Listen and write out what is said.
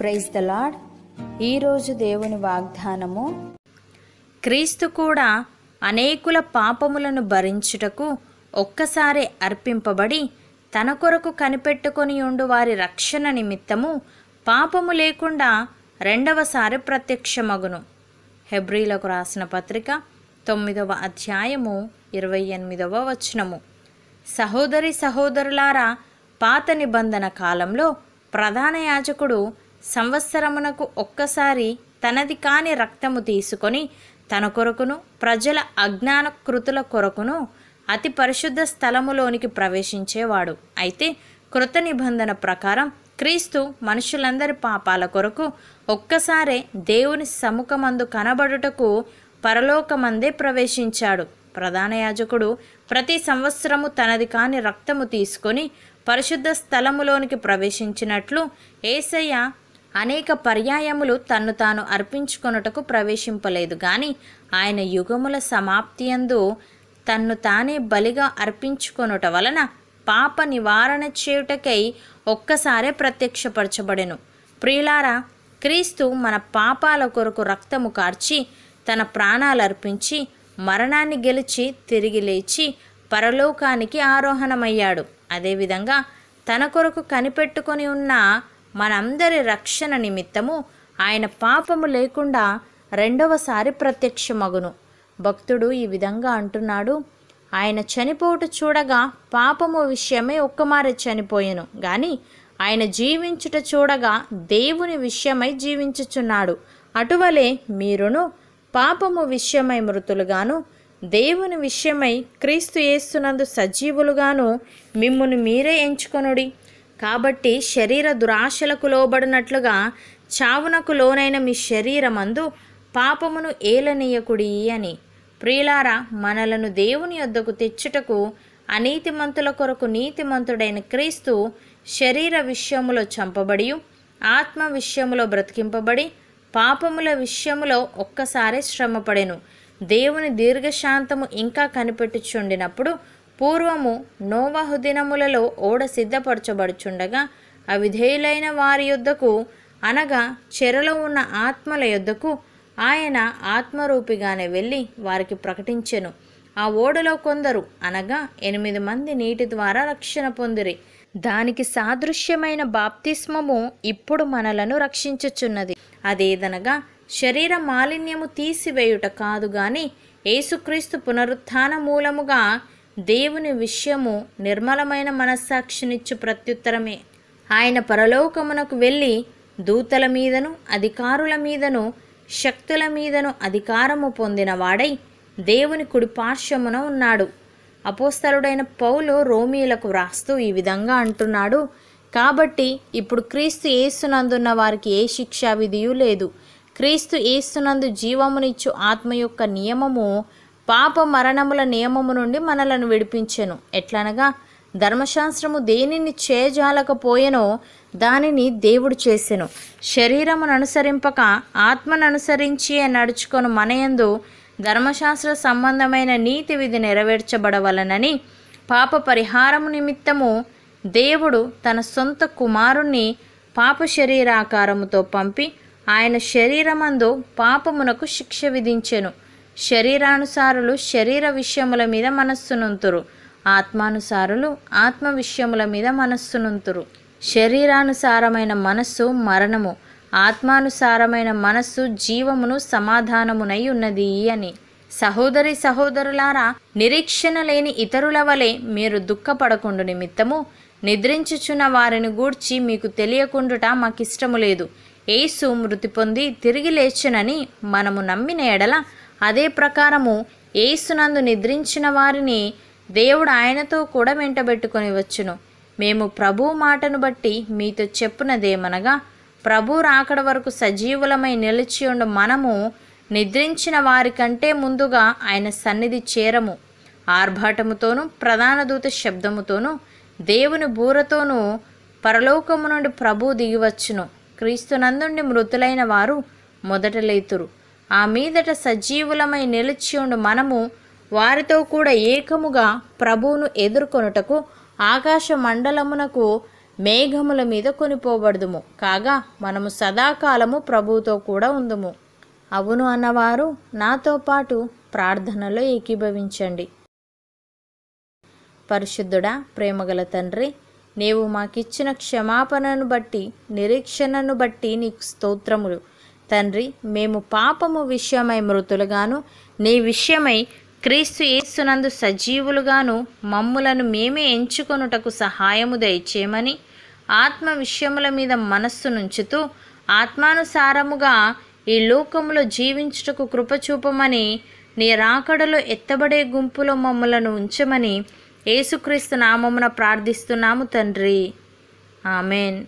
praise the lord ఈరోజు దేవుని వాగ్దానము క్రీస్తు కూడా అనేకుల పాపములను భరించుటకు ఒక్కసారి అర్పింపబడి తన కొరకు కనిపెట్టుకొని ఉండు వారి రక్షణ నిమిత్తము పాపము లేకుండా రెండవసారి ప్రత్యక్షమగును హెబ్రిలకు రాసిన పత్రిక తొమ్మిదవ అధ్యాయము ఇరవై ఎనిమిదవ వచనము సహోదరి సహోదరులారా పాత నిబంధన కాలంలో ప్రధాన యాజకుడు సంవత్సరమునకు ఒక్కసారి తనది కాని రక్తము తీసుకొని తన కొరకును ప్రజల అజ్ఞాన కృతుల కొరకును అతి పరిశుద్ధ స్థలములోనికి ప్రవేశించేవాడు అయితే కృత నిబంధన ప్రకారం క్రీస్తు మనుషులందరి పాపాల కొరకు ఒక్కసారే దేవుని సముఖమందు కనబడుటకు పరలోకమందే ప్రవేశించాడు ప్రధాన యాజకుడు ప్రతి సంవత్సరము తనది కాని రక్తము తీసుకొని పరిశుద్ధ స్థలములోనికి ప్రవేశించినట్లు ఏసయ్య అనేక పర్యాయములు తన్ను తాను అర్పించుకొనుటకు ప్రవేశింపలేదు కానీ ఆయన యుగముల సమాప్తియందు తన్ను తానే బలిగా అర్పించుకొనుట వలన పాప నివారణ చేయుటకై ఒక్కసారే ప్రత్యక్షపరచబడెను ప్రియులారా క్రీస్తు మన పాపాల కొరకు రక్తము కార్చి తన ప్రాణాలు అర్పించి మరణాన్ని గెలిచి తిరిగి లేచి పరలోకానికి ఆరోహణమయ్యాడు అదేవిధంగా తన కొరకు కనిపెట్టుకొని ఉన్న మనందరి రక్షణ నిమిత్తము ఆయన పాపము లేకుండా రెండవసారి ప్రత్యక్షమగును భక్తుడు ఈ విధంగా అంటున్నాడు ఆయన చనిపోట చూడగా పాపము విషయమే ఒక్కమారి చనిపోయాను కానీ ఆయన జీవించుట చూడగా దేవుని విషయమై జీవించుచున్నాడు అటువలే మీరును పాపము విషయమై మృతులుగాను దేవుని విషయమై క్రీస్తు యేస్తునందు సజీవులుగాను మిమ్మును మీరే ఎంచుకొనుడి కాబట్టి శరీర దురాశలకు లోబడినట్లుగా చావునకు లోనైన మీ శరీరమందు పాపమును ఏలనీయకుడి అని ప్రియులారా మనలను దేవుని వద్దకు తెచ్చుటకు అనీతిమంతుల కొరకు నీతిమంతుడైన క్రీస్తు శరీర విషయములో చంపబడి ఆత్మ విషయములో బ్రతికింపబడి పాపముల విషయములో ఒక్కసారే శ్రమపడెను దేవుని దీర్ఘశాంతము ఇంకా కనిపెట్టుచుండినప్పుడు పూర్వము నోవహు దినములలో ఓడ సిద్ధపరచబడుచుండగా అవిధేయులైన వారి యొద్దకు అనగా చెరలో ఉన్న ఆత్మల యొద్దకు ఆయన ఆత్మరూపిగానే వెళ్ళి వారికి ప్రకటించెను ఆ ఓడలో కొందరు అనగా ఎనిమిది మంది నీటి ద్వారా రక్షణ పొందిరి దానికి సాదృశ్యమైన బాప్తిస్మము ఇప్పుడు మనలను రక్షించుచున్నది అదేదనగా శరీర మాలిన్యము తీసివేయుట కాదు గాని యేసుక్రీస్తు పునరుత్థాన మూలముగా దేవుని విషయము నిర్మలమైన మనస్సాక్షినిచ్చు ప్రత్యుత్తరమే ఆయన పరలోకమునకు వెళ్ళి దూతల మీదను అధికారుల మీదను శక్తుల మీదను అధికారము పొందినవాడై దేవుని కుడి పార్శ్వమున ఉన్నాడు అపోస్తలుడైన పౌలు రోమీలకు వ్రాస్తూ ఈ విధంగా అంటున్నాడు కాబట్టి ఇప్పుడు క్రీస్తు ఏసునందున్న వారికి ఏ శిక్షా విధియు లేదు క్రీస్తు ఏసునందు జీవమునిచ్చు ఆత్మ యొక్క నియమము పాప మరణముల నియమము నుండి మనలను విడిపించెను ఎట్లనగా ధర్మశాస్త్రము దేనిని చేజాలకపోయెనో దానిని దేవుడు చేసెను శరీరమును అనుసరింపక ఆత్మను అనుసరించి నడుచుకొని మనయందు ధర్మశాస్త్ర సంబంధమైన నీతి విధి నెరవేర్చబడవలనని పాప పరిహారము నిమిత్తము దేవుడు తన సొంత కుమారుణ్ణి పాప శరీరాకారముతో పంపి ఆయన శరీరమందు పాపమునకు శిక్ష విధించెను శరీరానుసారులు శరీర విషయముల మీద మనస్సునుంతురు ఆత్మానుసారులు ఆత్మ విషయముల మీద మనస్సునుంతురు శరీరానుసారమైన మనస్సు మరణము ఆత్మానుసారమైన మనస్సు జీవమును సమాధానమునై ఉన్నది అని సహోదరి సహోదరులారా నిరీక్షణ లేని ఇతరుల వలె మీరు దుఃఖపడకుండు నిమిత్తము నిద్రించుచున్న వారిని గూర్చి మీకు తెలియకుండుట మాకిష్టము లేదు ఏసు మృతి పొంది తిరిగి లేచునని మనము నమ్మిన ఎడల అదే ప్రకారము ఏసునందు నిద్రించిన వారిని దేవుడు ఆయనతో కూడా వెంటబెట్టుకొని వచ్చును మేము ప్రభు మాటను బట్టి మీతో చెప్పునదేమనగా ప్రభు రాకడ వరకు సజీవులమై నిలిచి ఉండు మనము నిద్రించిన వారికంటే ముందుగా ఆయన సన్నిధి చేరము ఆర్భాటముతోనూ ప్రధాన దూత శబ్దముతోనూ దేవుని బూరతోనూ పరలోకము నుండి ప్రభు దిగివచ్చును క్రీస్తునందుండి మృతులైన వారు మొదట లేతురు ఆ మీదట సజీవులమై ఉండు మనము వారితో కూడా ఏకముగా ప్రభువును ఎదుర్కొనుటకు ఆకాశ మండలమునకు మేఘముల మీద కొనిపోబడదుము కాగా మనము సదాకాలము ప్రభువుతో కూడా ఉందుము అవును అన్నవారు నాతో పాటు ప్రార్థనలో ఏకీభవించండి పరిశుద్ధుడా ప్రేమగల తండ్రి నీవు మాకిచ్చిన క్షమాపణను బట్టి నిరీక్షణను బట్టి నీకు స్తోత్రములు తండ్రి మేము పాపము విషయమై మృతులుగాను నీ విషయమై క్రీస్తు యేసునందు సజీవులుగాను మమ్ములను మేమే ఎంచుకొనుటకు సహాయము దయచేయమని ఆత్మ విషయముల మీద మనస్సునుంచుతూ ఆత్మానుసారముగా ఈ లోకములో జీవించుటకు కృపచూపమని నీ రాకడలో ఎత్తబడే గుంపులో మమ్మలను ఉంచమని ఏసుక్రీస్తు నామమున ప్రార్థిస్తున్నాము తండ్రి ఆమెన్